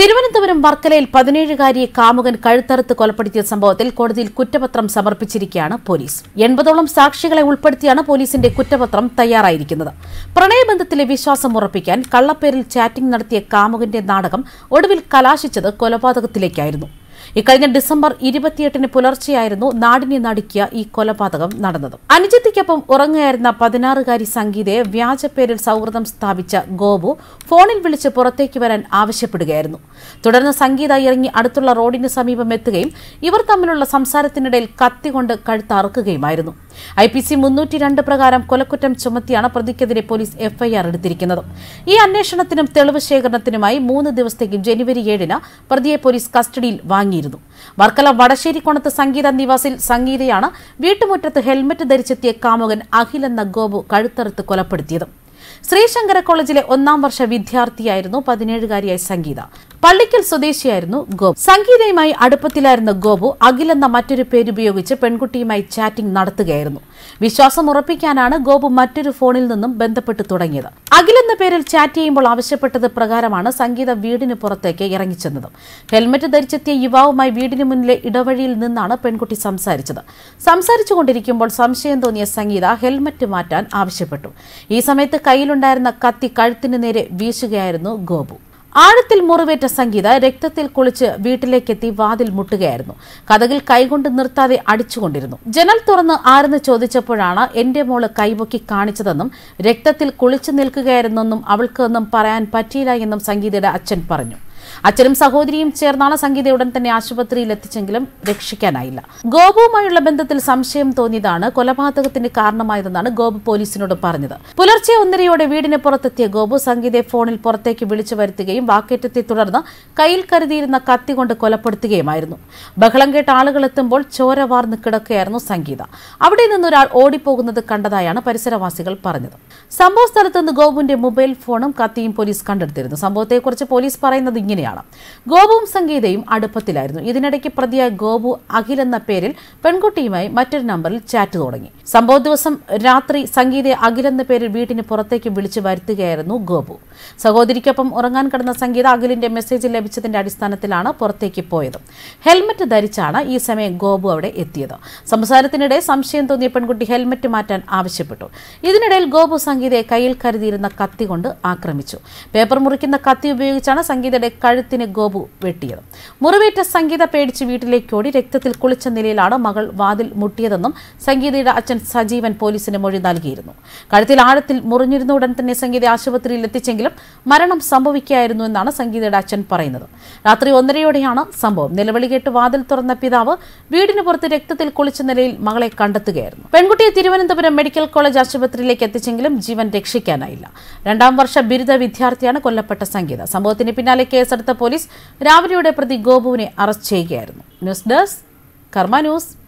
തിരുവനന്തപുരം വർക്കലയിൽ പതിനേഴുകാരിയെ കാമുകൻ കഴുത്തറുത്ത് കൊലപ്പെടുത്തിയ സംഭവത്തിൽ കോടതിയിൽ കുറ്റപത്രം സമർപ്പിച്ചിരിക്കുകയാണ് പോലീസ് എൺപതോളം സാക്ഷികളെ ഉൾപ്പെടുത്തിയാണ് പോലീസിന്റെ കുറ്റപത്രം തയ്യാറായിരിക്കുന്നത് പ്രണയബന്ധത്തിലെ വിശ്വാസം ഉറപ്പിക്കാൻ കള്ളപ്പേരിൽ ചാറ്റിംഗ് നടത്തിയ കാമുകന്റെ നാടകം ഒടുവിൽ കലാശിച്ചത് കൊലപാതകത്തിലേക്കായിരുന്നു ഇക്കഴിഞ്ഞ ഡിസംബർ ഇരുപത്തിയെട്ടിന് പുലർച്ചെയായിരുന്നു നാടിനെ നടുക്കിയ ഈ കൊലപാതകം നടന്നത് അനുജത്തിക്കൊപ്പം ഉറങ്ങുകയായിരുന്ന പതിനാറുകാരി സംഗീതയെ വ്യാജപ്പേരിൽ സൗഹൃദം സ്ഥാപിച്ച ഗോപു ഫോണിൽ വിളിച്ച് പുറത്തേക്ക് വരാൻ ആവശ്യപ്പെടുകയായിരുന്നു തുടർന്ന് സംഗീത ഇറങ്ങി അടുത്തുള്ള റോഡിന് സമീപം എത്തുകയും ഇവർ തമ്മിലുള്ള സംസാരത്തിനിടയിൽ കത്തികൊണ്ട് കഴുത്തറക്കുകയുമായിരുന്നു ഐ പി സി മുന്നൂറ്റി രണ്ട് പ്രകാരം കൊലക്കുറ്റം ചുമത്തിയാണ് പ്രതിക്കെതിരെ പോലീസ് എഫ്ഐആർ എടുത്തിരിക്കുന്നത് ഈ അന്വേഷണത്തിനും തെളിവ് ശേഖരണത്തിനുമായി മൂന്ന് ദിവസത്തേക്ക് ജനുവരി ഏഴിന് പ്രതിയെ പോലീസ് കസ്റ്റഡിയിൽ വാങ്ങി വാങ്ങിയിരുന്നു വർക്കല വടശ്ശേരിക്കോണത്ത് സംഗീത നിവാസിൽ സംഗീതയാണ് വീട്ടുമുറ്റത്ത് ഹെൽമറ്റ് ധരിച്ചെത്തിയ കാമുകൻ അഖിൽ എന്ന ഗോപു കഴുത്തറുത്ത് കൊലപ്പെടുത്തിയത് ശ്രീശങ്കര കോളേജിലെ ഒന്നാം വർഷ വിദ്യാർത്ഥിയായിരുന്നു പതിനേഴുകാരിയായ സംഗീത പള്ളിക്കൽ സ്വദേശിയായിരുന്നു ഗോപു സംഗീതയുമായി അടുപ്പത്തിലായിരുന്ന ഗോപു അഖിലെന്ന മറ്റൊരു പേരുപയോഗിച്ച് പെൺകുട്ടിയുമായി ചാറ്റിംഗ് നടത്തുകയായിരുന്നു വിശ്വാസം ഉറപ്പിക്കാനാണ് ഗോപു മറ്റൊരു ഫോണിൽ നിന്നും ബന്ധപ്പെട്ട് തുടങ്ങിയത് അഖിലെന്ന പേരിൽ ചാറ്റ് ചെയ്യുമ്പോൾ ആവശ്യപ്പെട്ടത് പ്രകാരമാണ് സംഗീത വീടിന് പുറത്തേക്ക് ഇറങ്ങിച്ചെന്നത് ഹെൽമറ്റ് ധരിച്ചെത്തിയ യുവാവുമായി വീടിന് മുന്നിലെ ഇടവഴിയിൽ നിന്നാണ് പെൺകുട്ടി സംസാരിച്ചത് സംസാരിച്ചുകൊണ്ടിരിക്കുമ്പോൾ സംശയം തോന്നിയ സംഗീത ഹെൽമറ്റ് മാറ്റാൻ ആവശ്യപ്പെട്ടു ഈ സമയത്ത് കയ്യിൽ കയ്യിലുണ്ടായിരുന്ന കത്തി കഴുത്തിന് നേരെ വീശുകയായിരുന്നു ഗോപു ആഴത്തിൽ മുറിവേറ്റ സംഗീത രക്തത്തിൽ കുളിച്ച് വീട്ടിലേക്കെത്തി വാതിൽ മുട്ടുകയായിരുന്നു കഥകിൽ കൈകൊണ്ട് നിർത്താതെ അടിച്ചുകൊണ്ടിരുന്നു ജനൽ തുറന്ന് ആരെന്ന് ചോദിച്ചപ്പോഴാണ് എന്റെ മോള് കൈപൊക്കി കാണിച്ചതെന്നും രക്തത്തിൽ കുളിച്ചു നിൽക്കുകയായിരുന്നെന്നും അവൾക്കൊന്നും പറയാൻ പറ്റിയില്ല എന്നും സംഗീതയുടെ അച്ഛൻ പറഞ്ഞു അച്ഛനും സഹോദരിയും ചേർന്നാണ് സംഗീത ഉടൻ തന്നെ ആശുപത്രിയിൽ എത്തിച്ചെങ്കിലും രക്ഷിക്കാനായില്ല ഗോപുവുമായുള്ള ബന്ധത്തിൽ സംശയം തോന്നിയതാണ് കൊലപാതകത്തിന് കാരണമായതെന്നാണ് ഗോപു പോലീസിനോട് പറഞ്ഞത് പുലർച്ചെ ഒന്നരയോടെ വീടിന് പുറത്തെത്തിയ ഗോപു സംഗീതയെ ഫോണിൽ പുറത്തേക്ക് വിളിച്ചു വരുത്തുകയും വാക്കേറ്റത്തെ തുടർന്ന് കയ്യിൽ കരുതിയിരുന്ന കത്തി കൊണ്ട് കൊലപ്പെടുത്തുകയുമായിരുന്നു ബഹളം കേട്ട ആളുകൾ എത്തുമ്പോൾ ചോര വാർന്ന് കിടക്കുകയായിരുന്നു സംഗീത അവിടെ നിന്നൊരാൾ ഓടിപ്പോകുന്നത് കണ്ടതായാണ് പരിസരവാസികൾ പറഞ്ഞത് സംഭവ സ്ഥലത്ത് നിന്ന് ഗോപുവിന്റെ മൊബൈൽ ഫോണും കത്തിയും പോലീസ് കണ്ടെടുത്തിരുന്നു സംഭവത്തെക്കുറിച്ച് പോലീസ് പറയുന്നത് ഇങ്ങനെ ഇങ്ങനെയാണ് ഗോപുവും സംഗീതയും അടുപ്പത്തിലായിരുന്നു ഇതിനിടയ്ക്ക് പ്രതിയായ ഗോപു അഖിൽ എന്ന പേരിൽ പെൺകുട്ടിയുമായി മറ്റൊരു നമ്പറിൽ ചാറ്റ് തുടങ്ങി സംഭവ ദിവസം രാത്രി സംഗീതയെ അഖിൽ എന്ന പേരിൽ വീട്ടിന് പുറത്തേക്ക് വിളിച്ചു വരുത്തുകയായിരുന്നു ഗോപു സഹോദരിക്കൊപ്പം ഉറങ്ങാൻ കിടന്ന സംഗീത അഖിലിന്റെ മെസ്സേജ് ലഭിച്ചതിന്റെ അടിസ്ഥാനത്തിലാണ് പുറത്തേക്ക് പോയത് ഹെൽമറ്റ് ധരിച്ചാണ് ഈ സമയം ഗോപു അവിടെ എത്തിയത് സംസാരത്തിനിടെ സംശയം തോന്നിയ പെൺകുട്ടി ഹെൽമറ്റ് മാറ്റാൻ ആവശ്യപ്പെട്ടു ഇതിനിടയിൽ ഗോപു സംഗീതയെ കയ്യിൽ കരുതിയിരുന്ന കത്തി കൊണ്ട് ആക്രമിച്ചു പേപ്പർ മുറിക്കുന്ന കത്തി ഉപയോഗിച്ചാണ് സംഗീതയുടെ കഴുത്തിന് ഗോപു വെട്ടിയത് മുറിവേറ്റ സംഗീത പേടിച്ച് വീട്ടിലേക്കോടി രക്തത്തിൽ കുളിച്ച നിലയിലാണ് മകൾ വാതിൽ മുട്ടിയതെന്നും സംഗീതയുടെ അച്ഛൻ സജീവൻ പോലീസിന് മൊഴി നൽകിയിരുന്നു കഴുത്തിൽ ആഴത്തിൽ മുറിഞ്ഞിരുന്ന ഉടൻ തന്നെ സംഗീത ആശുപത്രിയിൽ എത്തിച്ചെങ്കിലും മരണം സംഭവിക്കുകയായിരുന്നു എന്നാണ് സംഗീതയുടെ അച്ഛൻ പറയുന്നത് രാത്രി ഒന്നരയോടെയാണ് സംഭവം നിലവിളി കേട്ട് വാതിൽ തുറന്ന പിതാവ് വീടിന് പുറത്ത് രക്തത്തിൽ കുളിച്ച നിലയിൽ മകളെ കണ്ടെത്തുകയായിരുന്നു പെൺകുട്ടിയെ തിരുവനന്തപുരം മെഡിക്കൽ കോളേജ് ആശുപത്രിയിലേക്ക് എത്തിച്ചെങ്കിലും ജീവൻ രക്ഷിക്കാനായില്ല രണ്ടാം വർഷ ബിരുദ വിദ്യാർത്ഥിയാണ് കൊല്ലപ്പെട്ട സംഗീത സംഭവത്തിന് പിന്നാലെ കേസ് കേസെടുത്ത പോലീസ് രാവിലെയോടെ പ്രതി ഗോപുവിനെ അറസ്റ്റ് ചെയ്യുകയായിരുന്നു ന്യൂസ് ഡെസ്ക് കർമ്മ ന്യൂസ്